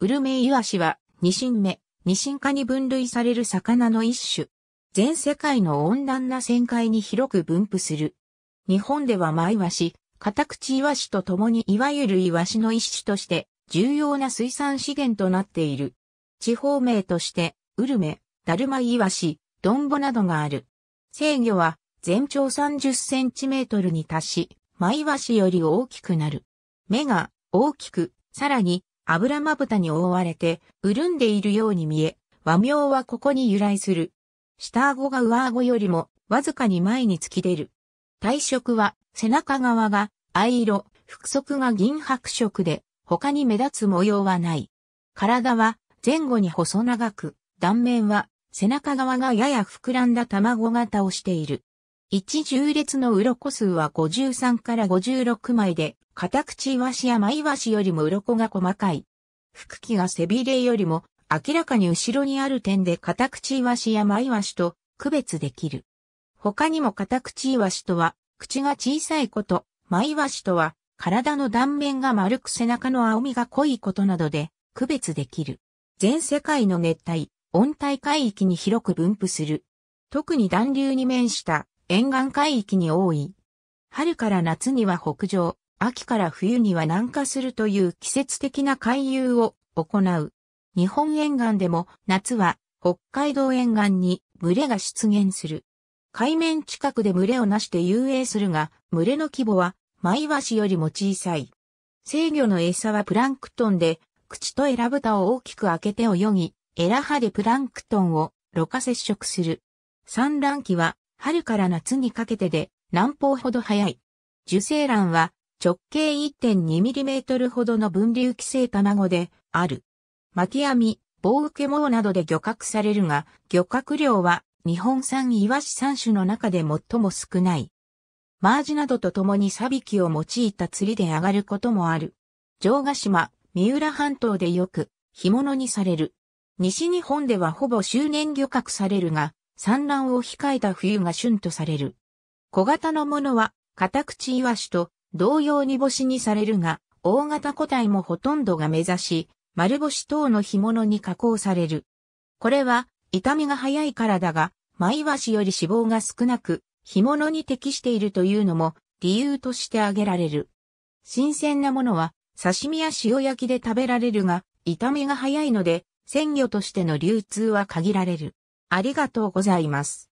ウルメイワシは、ニシン目、ニシン科に分類される魚の一種。全世界の温暖な旋回に広く分布する。日本ではマイワシ、カタクチイワシと共にいわゆるイワシの一種として重要な水産資源となっている。地方名として、ウルメ、ダルマイワシ、ドンボなどがある。制御は全長30センチメートルに達し、マイワシより大きくなる。目が大きく、さらに油まぶたに覆われて、潤んでいるように見え、和名はここに由来する。下顎が上顎よりも、わずかに前に突き出る。体色は、背中側が藍色、腹側が銀白色で、他に目立つ模様はない。体は、前後に細長く、断面は、背中側がやや膨らんだ卵型をしている。一重列の鱗数は53から56枚で、片口イワシやマイワシよりも鱗が細かい。腹器が背びれよりも明らかに後ろにある点で片口イワシやマイワシと区別できる。他にも片口イワシとは、口が小さいこと、マイワシとは、体の断面が丸く背中の青みが濃いことなどで区別できる。全世界の熱帯、温帯海域に広く分布する。特に暖流に面した沿岸海域に多い。春から夏には北上、秋から冬には南下するという季節的な回遊を行う。日本沿岸でも夏は北海道沿岸に群れが出現する。海面近くで群れをなして遊泳するが、群れの規模はマイワシよりも小さい。制御の餌はプランクトンで、口とエラタを大きく開けて泳ぎ、エラ歯でプランクトンをろ過接触する。産卵期は春から夏にかけてで南方ほど早い。受精卵は直径 1.2mm ほどの分流寄生卵である。巻き網、棒受け網などで漁獲されるが、漁獲量は日本産イワシ3種の中で最も少ない。マージなどと共にサビキを用いた釣りで上がることもある。城ヶ島、三浦半島でよく干物にされる。西日本ではほぼ周年漁獲されるが、産卵を控えた冬が旬とされる。小型のものは、カタクチイワシと同様に干しにされるが、大型個体もほとんどが目指し、丸干し等の干物に加工される。これは、痛みが早いからだが、マイワシより脂肪が少なく、干物に適しているというのも理由として挙げられる。新鮮なものは、刺身や塩焼きで食べられるが、痛みが早いので、鮮魚としての流通は限られる。ありがとうございます。